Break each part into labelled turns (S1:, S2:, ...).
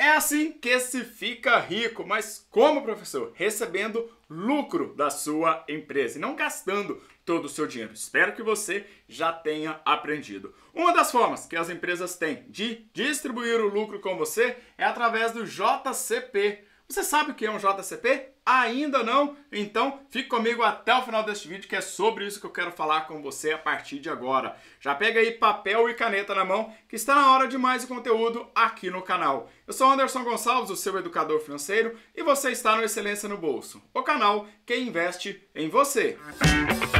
S1: É assim que se fica rico, mas como, professor? Recebendo lucro da sua empresa e não gastando todo o seu dinheiro. Espero que você já tenha aprendido. Uma das formas que as empresas têm de distribuir o lucro com você é através do JCP você sabe o que é um JCP? Ainda não? Então fique comigo até o final deste vídeo que é sobre isso que eu quero falar com você a partir de agora. Já pega aí papel e caneta na mão que está na hora de mais conteúdo aqui no canal. Eu sou Anderson Gonçalves, o seu educador financeiro, e você está no Excelência no Bolso, o canal que investe em você. Música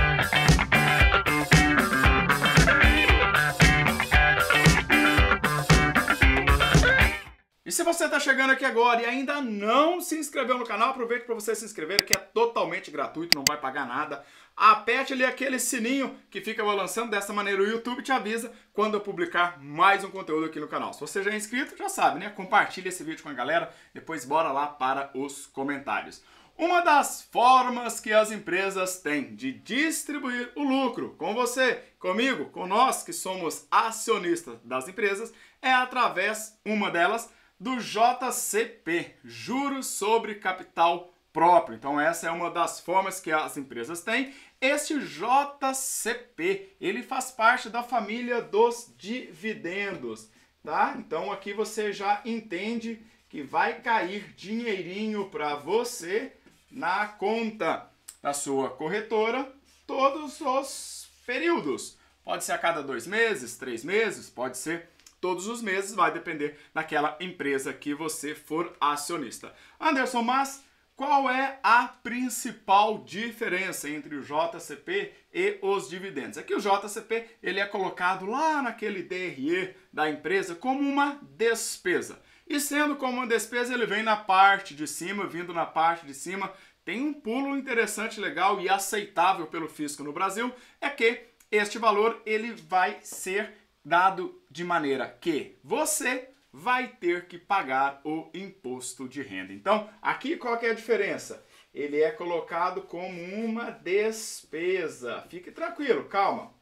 S1: E se você está chegando aqui agora e ainda não se inscreveu no canal, aproveite para você se inscrever, que é totalmente gratuito, não vai pagar nada. Aperte ali aquele sininho que fica balançando, dessa maneira o YouTube te avisa quando eu publicar mais um conteúdo aqui no canal. Se você já é inscrito, já sabe, né? Compartilha esse vídeo com a galera, depois bora lá para os comentários. Uma das formas que as empresas têm de distribuir o lucro com você, comigo, com nós que somos acionistas das empresas, é através, uma delas, do JCP, Juros sobre Capital Próprio. Então essa é uma das formas que as empresas têm. Este JCP, ele faz parte da família dos dividendos, tá? Então aqui você já entende que vai cair dinheirinho para você na conta da sua corretora todos os períodos. Pode ser a cada dois meses, três meses, pode ser todos os meses, vai depender daquela empresa que você for acionista. Anderson, mas qual é a principal diferença entre o JCP e os dividendos? É que o JCP ele é colocado lá naquele DRE da empresa como uma despesa. E sendo como uma despesa, ele vem na parte de cima, vindo na parte de cima, tem um pulo interessante, legal e aceitável pelo fisco no Brasil, é que este valor ele vai ser dado de maneira que você vai ter que pagar o imposto de renda. Então, aqui qual é a diferença? Ele é colocado como uma despesa. Fique tranquilo, calma.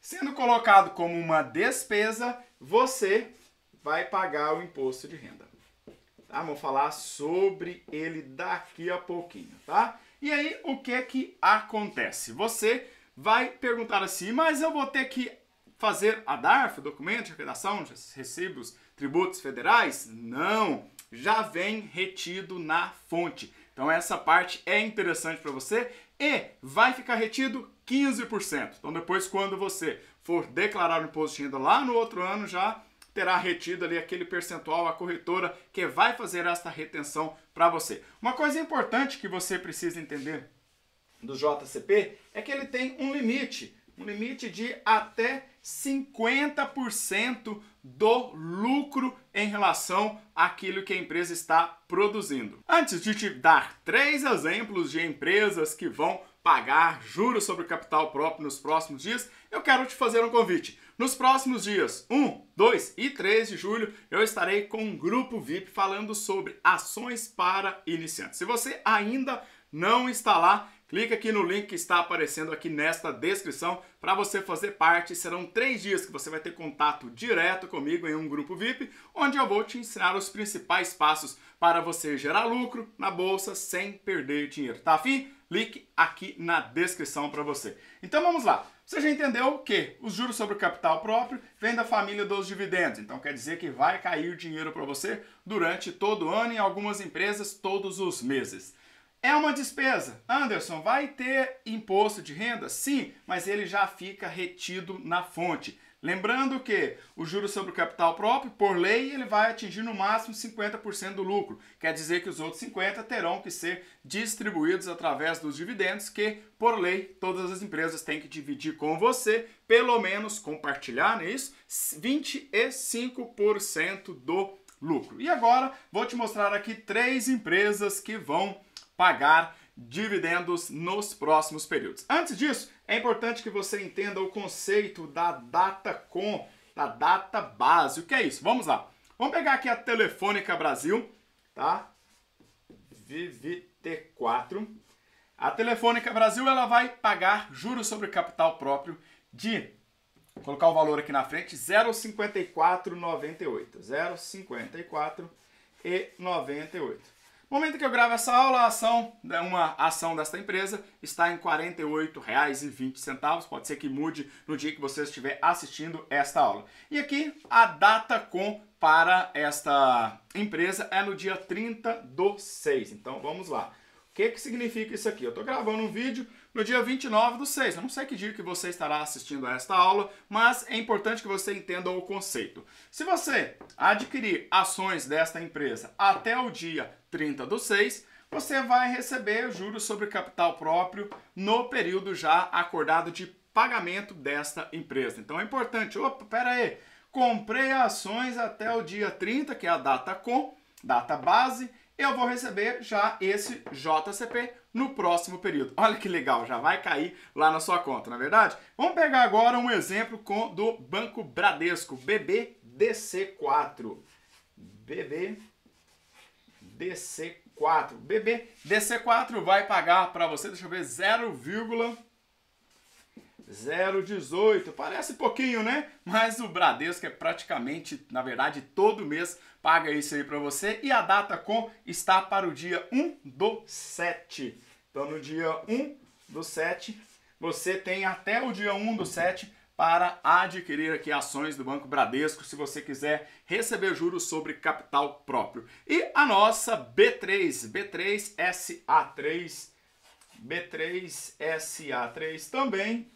S1: Sendo colocado como uma despesa, você vai pagar o imposto de renda. Tá? Vou falar sobre ele daqui a pouquinho, tá? E aí, o que que acontece? Você vai perguntar assim, mas eu vou ter que fazer a DARF, documento de arrecadação recibos, tributos federais? Não, já vem retido na fonte. Então essa parte é interessante para você e vai ficar retido 15%. Então depois quando você for declarar o imposto de renda lá no outro ano já terá retido ali aquele percentual a corretora que vai fazer esta retenção para você. Uma coisa importante que você precisa entender do JCP é que ele tem um limite um limite de até 50% do lucro em relação àquilo que a empresa está produzindo. Antes de te dar três exemplos de empresas que vão pagar juros sobre capital próprio nos próximos dias, eu quero te fazer um convite. Nos próximos dias 1, 2 e 3 de julho, eu estarei com um grupo VIP falando sobre ações para iniciantes. Se você ainda não está lá, Clique aqui no link que está aparecendo aqui nesta descrição para você fazer parte. Serão três dias que você vai ter contato direto comigo em um grupo VIP, onde eu vou te ensinar os principais passos para você gerar lucro na bolsa sem perder dinheiro. Tá afim? Link aqui na descrição para você. Então vamos lá. Você já entendeu que os juros sobre o capital próprio vêm da família dos dividendos. Então quer dizer que vai cair dinheiro para você durante todo o ano em algumas empresas todos os meses. É uma despesa. Anderson, vai ter imposto de renda? Sim, mas ele já fica retido na fonte. Lembrando que o juro sobre o capital próprio, por lei, ele vai atingir no máximo 50% do lucro. Quer dizer que os outros 50 terão que ser distribuídos através dos dividendos que, por lei, todas as empresas têm que dividir com você, pelo menos compartilhar, não é isso? 25% do lucro. E agora vou te mostrar aqui três empresas que vão pagar dividendos nos próximos períodos. Antes disso, é importante que você entenda o conceito da data com, da data base. O que é isso? Vamos lá. Vamos pegar aqui a Telefônica Brasil, tá? VVT4. A Telefônica Brasil ela vai pagar juros sobre capital próprio de vou colocar o valor aqui na frente, 0,5498. 0,54 e 98. No momento que eu gravo essa aula, a ação, é uma ação desta empresa está em R$ 48,20. Pode ser que mude no dia que você estiver assistindo esta aula. E aqui a data com para esta empresa é no dia 30 do 6. Então vamos lá. O que, que significa isso aqui? Eu estou gravando um vídeo no dia 29 do 6. Eu não sei que dia que você estará assistindo a esta aula, mas é importante que você entenda o conceito. Se você adquirir ações desta empresa até o dia 30 do 6, você vai receber juros sobre capital próprio no período já acordado de pagamento desta empresa. Então é importante, opa, pera aí, comprei ações até o dia 30, que é a data com, data base, eu vou receber já esse JCP no próximo período. Olha que legal, já vai cair lá na sua conta, na é verdade? Vamos pegar agora um exemplo com do Banco Bradesco, BBDC4. BB DC4. BB DC4 vai pagar para você, deixa eu ver, 0,018. Parece pouquinho, né? Mas o Bradesco é praticamente, na verdade, todo mês paga isso aí para você. E a data com está para o dia 1 do 7. Então no dia 1 do 7, você tem até o dia 1 do 7 para adquirir aqui ações do Banco Bradesco se você quiser receber juros sobre capital próprio. E a nossa B3, B3SA3, B3SA3 também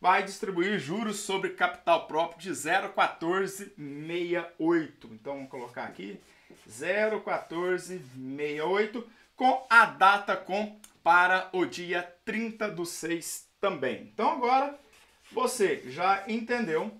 S1: vai distribuir juros sobre capital próprio de 0,1468. Então vamos colocar aqui 01468 com a data com para o dia 30 do 6 também. Então agora você já entendeu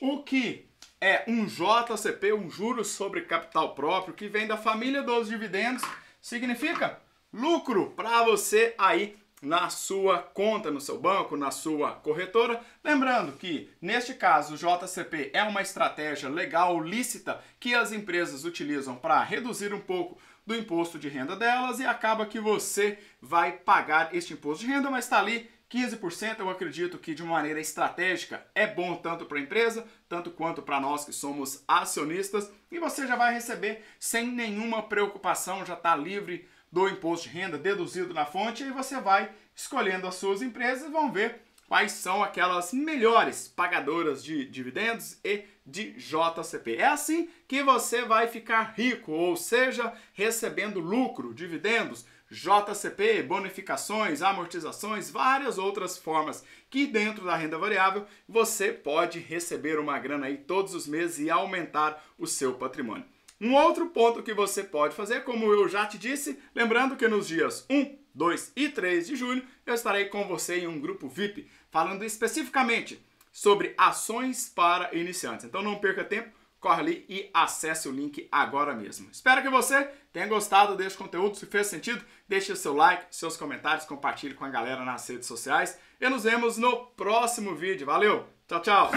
S1: o que é um JCP, um juro sobre capital próprio, que vem da família dos dividendos, significa lucro para você aí na sua conta, no seu banco, na sua corretora. Lembrando que, neste caso, o JCP é uma estratégia legal, lícita, que as empresas utilizam para reduzir um pouco do imposto de renda delas e acaba que você vai pagar este imposto de renda, mas está ali 15% eu acredito que de uma maneira estratégica é bom tanto para a empresa, tanto quanto para nós que somos acionistas, e você já vai receber sem nenhuma preocupação, já está livre do imposto de renda deduzido na fonte, e você vai escolhendo as suas empresas e vão ver quais são aquelas melhores pagadoras de dividendos e de JCP. É assim que você vai ficar rico, ou seja, recebendo lucro, dividendos, JCP, bonificações, amortizações, várias outras formas que dentro da renda variável você pode receber uma grana aí todos os meses e aumentar o seu patrimônio. Um outro ponto que você pode fazer, como eu já te disse, lembrando que nos dias 1, 2 e 3 de julho eu estarei com você em um grupo VIP, falando especificamente sobre ações para iniciantes. Então não perca tempo, corre ali e acesse o link agora mesmo. Espero que você tenha gostado deste conteúdo. Se fez sentido, deixe seu like, seus comentários, compartilhe com a galera nas redes sociais. E nos vemos no próximo vídeo. Valeu, tchau, tchau!